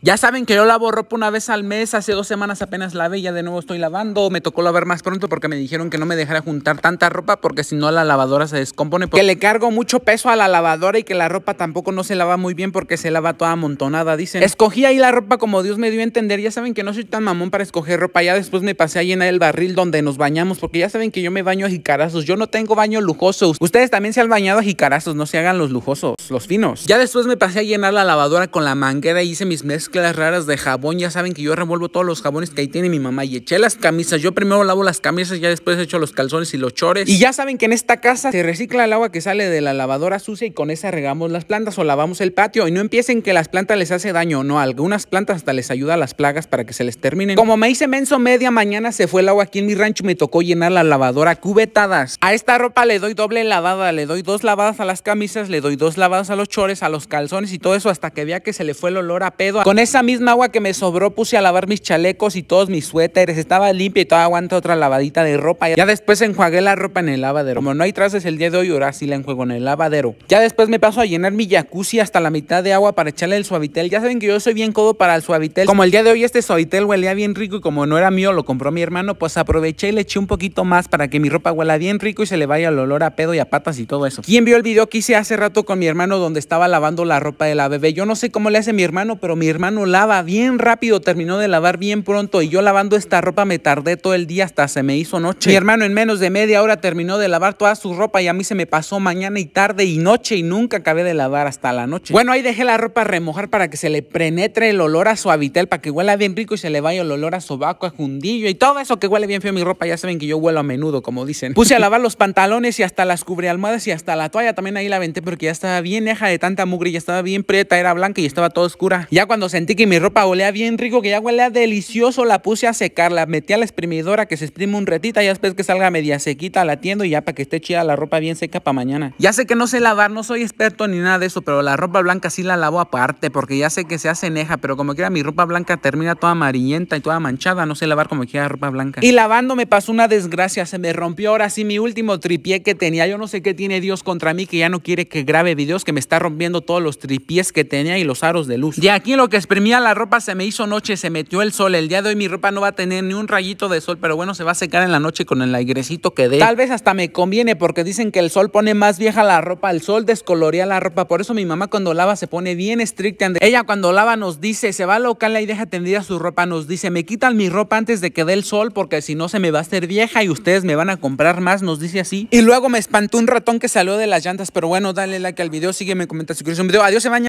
Ya saben que yo lavo ropa una vez al mes, hace dos semanas apenas lavé y ya de nuevo estoy lavando. Me tocó lavar más pronto porque me dijeron que no me dejara juntar tanta ropa porque si no la lavadora se descompone. Pues que le cargo mucho peso a la lavadora y que la ropa tampoco no se lava muy bien porque se lava toda amontonada, dicen. Escogí ahí la ropa como Dios me dio a entender. Ya saben que no soy tan mamón para escoger ropa. Ya después me pasé a llenar el barril donde nos bañamos porque ya saben que yo me baño a jicarazos. Yo no tengo baño lujosos. Ustedes también se han bañado a jicarazos, no se hagan los lujosos, los finos. Ya después me pasé a llenar la lavadora con la manguera y hice mis mes las raras de jabón. Ya saben que yo revuelvo todos los jabones que ahí tiene mi mamá y eché las camisas. Yo primero lavo las camisas, ya después echo los calzones y los chores. Y ya saben que en esta casa se recicla el agua que sale de la lavadora sucia y con esa regamos las plantas o lavamos el patio. Y no empiecen que las plantas les hace daño, no. Algunas plantas hasta les ayuda a las plagas para que se les terminen. Como me hice menso, media mañana se fue el agua aquí en mi rancho me tocó llenar la lavadora cubetadas. A esta ropa le doy doble lavada, le doy dos lavadas a las camisas, le doy dos lavadas a los chores, a los calzones y todo eso hasta que vea que se le fue el olor a pedo esa misma agua que me sobró puse a lavar mis chalecos y todos mis suéteres. Estaba limpia y todavía aguanta otra lavadita de ropa. Ya después enjuagué la ropa en el lavadero. Como no hay trazas el día de hoy, ahora sí la enjuego en el lavadero. Ya después me paso a llenar mi jacuzzi hasta la mitad de agua para echarle el suavitel. Ya saben que yo soy bien codo para el suavitel. Como el día de hoy este suavitel huelía bien rico y como no era mío, lo compró mi hermano, pues aproveché y le eché un poquito más para que mi ropa huela bien rico y se le vaya el olor a pedo y a patas y todo eso. quien vio el video que hice hace rato con mi hermano donde estaba lavando la ropa de la bebé? Yo no sé cómo le hace mi hermano, pero mi hermano lava bien rápido, terminó de lavar bien pronto y yo lavando esta ropa me tardé todo el día hasta se me hizo noche. Mi hermano en menos de media hora terminó de lavar toda su ropa y a mí se me pasó mañana y tarde y noche y nunca acabé de lavar hasta la noche. Bueno, ahí dejé la ropa remojar para que se le penetre el olor a habitel, para que huela bien rico y se le vaya el olor a sobaco, a jundillo y todo eso que huele bien feo mi ropa. Ya saben que yo huelo a menudo, como dicen. Puse a lavar los pantalones y hasta las cubrealmohadas y hasta la toalla también ahí la venté porque ya estaba bien neja de tanta mugre, ya estaba bien preta, era blanca y estaba todo oscura. Ya cuando se sentí que mi ropa olía bien rico, que ya huele delicioso, la puse a secar, la metí a la exprimidora que se exprime un retita y después que salga media sequita la tiendo y ya para que esté chida la ropa bien seca para mañana. Ya sé que no sé lavar, no soy experto ni nada de eso, pero la ropa blanca sí la lavo aparte porque ya sé que se hace neja, pero como quiera mi ropa blanca termina toda amarillenta y toda manchada, no sé lavar como quiera ropa blanca. Y lavando me pasó una desgracia, se me rompió ahora sí mi último tripié que tenía, yo no sé qué tiene Dios contra mí que ya no quiere que grabe videos, que me está rompiendo todos los tripiés que tenía y los aros de luz. Ya aquí lo que exprimía la ropa, se me hizo noche, se metió el sol. El día de hoy mi ropa no va a tener ni un rayito de sol, pero bueno, se va a secar en la noche con el airecito que dé. Tal vez hasta me conviene porque dicen que el sol pone más vieja la ropa, el sol descolorea la ropa. Por eso mi mamá cuando lava se pone bien estricta. Ella cuando lava nos dice, se va a local y deja tendida su ropa. Nos dice, me quitan mi ropa antes de que dé el sol porque si no se me va a hacer vieja y ustedes me van a comprar más. Nos dice así. Y luego me espantó un ratón que salió de las llantas, pero bueno, dale like al video, sígueme, comenta, si quieres un video. Adiós, se baña.